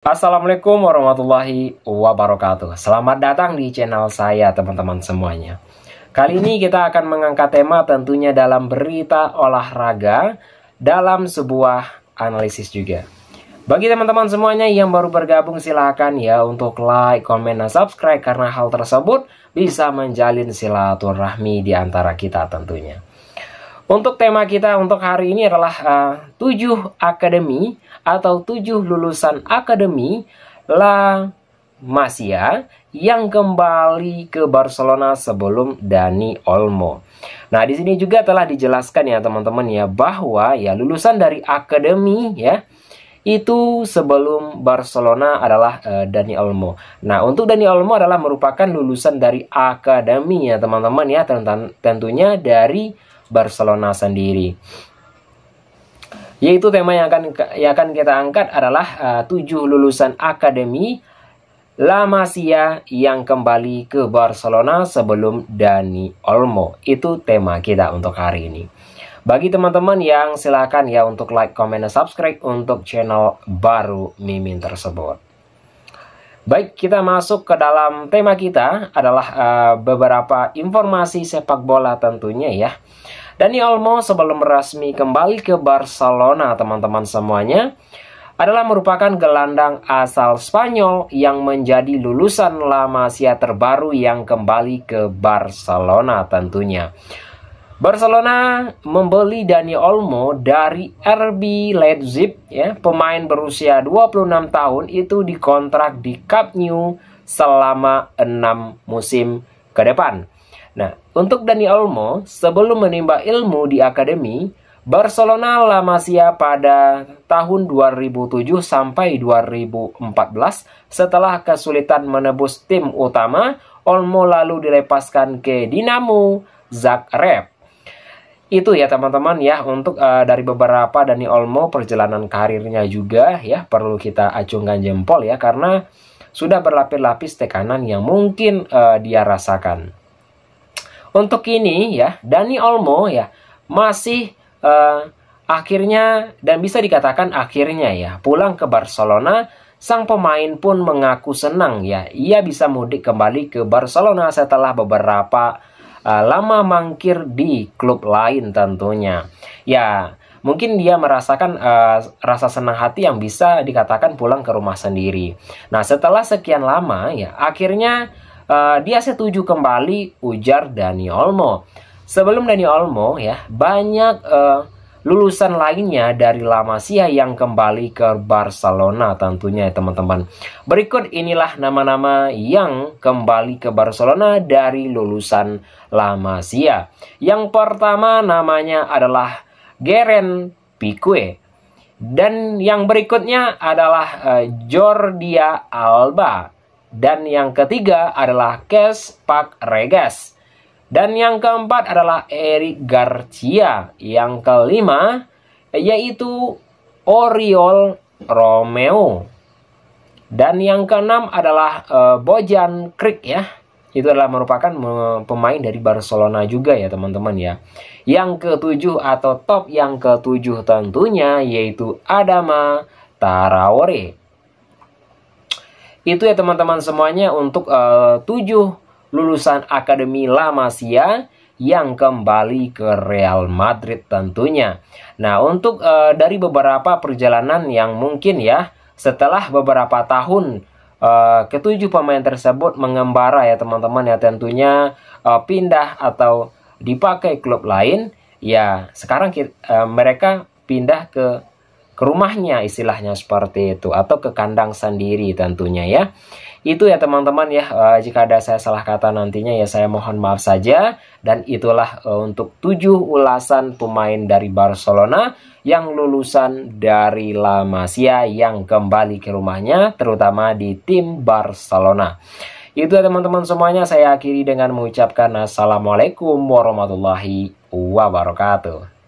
Assalamualaikum warahmatullahi wabarakatuh Selamat datang di channel saya teman-teman semuanya Kali ini kita akan mengangkat tema tentunya dalam berita olahraga Dalam sebuah analisis juga Bagi teman-teman semuanya yang baru bergabung silahkan ya untuk like, komen, dan subscribe Karena hal tersebut bisa menjalin silaturahmi di antara kita tentunya untuk tema kita untuk hari ini adalah eh, uh, 7 akademi atau 7 lulusan akademi La Masia yang kembali ke Barcelona sebelum Dani Olmo. Nah, di sini juga telah dijelaskan ya teman-teman ya bahwa ya lulusan dari akademi ya itu sebelum Barcelona adalah uh, Dani Olmo. Nah, untuk Dani Olmo adalah merupakan lulusan dari akademi ya teman-teman ya tentunya dari Barcelona sendiri yaitu tema yang akan yang akan kita angkat adalah uh, tujuh lulusan akademi La Masia yang kembali ke Barcelona sebelum Dani Olmo. Itu tema kita untuk hari ini. Bagi teman-teman yang silakan ya untuk like, comment, dan subscribe untuk channel baru Mimin tersebut. Baik, kita masuk ke dalam tema kita adalah uh, beberapa informasi sepak bola tentunya ya. Dani Olmo sebelum resmi kembali ke Barcelona teman-teman semuanya adalah merupakan gelandang asal Spanyol yang menjadi lulusan La Masia terbaru yang kembali ke Barcelona tentunya. Barcelona membeli Dani Olmo dari RB Leipzig ya, pemain berusia 26 tahun itu dikontrak di Cup New selama 6 musim ke depan. Nah, untuk Dani Olmo sebelum menimba ilmu di akademi, Barcelona La Masia pada tahun 2007 sampai 2014 setelah kesulitan menebus tim utama, Olmo lalu dilepaskan ke Dinamo Zagreb itu ya teman-teman ya untuk uh, dari beberapa Dani Olmo perjalanan karirnya juga ya perlu kita acungkan jempol ya karena sudah berlapis-lapis tekanan yang mungkin uh, dia rasakan. Untuk ini ya Dani Olmo ya masih uh, akhirnya dan bisa dikatakan akhirnya ya pulang ke Barcelona Sang pemain pun mengaku senang ya, ia bisa mudik kembali ke Barcelona setelah beberapa uh, lama mangkir di klub lain tentunya. Ya, mungkin dia merasakan uh, rasa senang hati yang bisa dikatakan pulang ke rumah sendiri. Nah, setelah sekian lama ya, akhirnya uh, dia setuju kembali ujar Dani Olmo. Sebelum Dani Olmo ya, banyak uh, lulusan lainnya dari La Masia yang kembali ke Barcelona tentunya ya teman-teman. Berikut inilah nama-nama yang kembali ke Barcelona dari lulusan La Masia. Yang pertama namanya adalah Geren Pique. Dan yang berikutnya adalah uh, eh, Jordia Alba. Dan yang ketiga adalah Kes Pak Regas. Dan yang keempat adalah Eric Garcia. Yang kelima yaitu Oriol Romeo. Dan yang keenam adalah uh, Bojan Krik ya. Itu adalah merupakan pemain dari Barcelona juga ya teman-teman ya. Yang ketujuh atau top yang ketujuh tentunya yaitu Adama Traore. Itu ya teman-teman semuanya untuk uh, tujuh lulusan Akademi La Masia yang kembali ke Real Madrid tentunya. Nah, untuk e, dari beberapa perjalanan yang mungkin ya setelah beberapa tahun Uh, ketujuh pemain tersebut mengembara ya teman-teman ya tentunya uh, pindah atau dipakai klub lain ya sekarang kita, uh, mereka pindah ke ke rumahnya istilahnya seperti itu atau ke kandang sendiri tentunya ya. Itu ya teman-teman ya eh, jika ada saya salah kata nantinya ya saya mohon maaf saja dan itulah eh, untuk tujuh ulasan pemain dari Barcelona yang lulusan dari La Masia yang kembali ke rumahnya terutama di tim Barcelona. Itu ya teman-teman semuanya saya akhiri dengan mengucapkan assalamualaikum warahmatullahi wabarakatuh.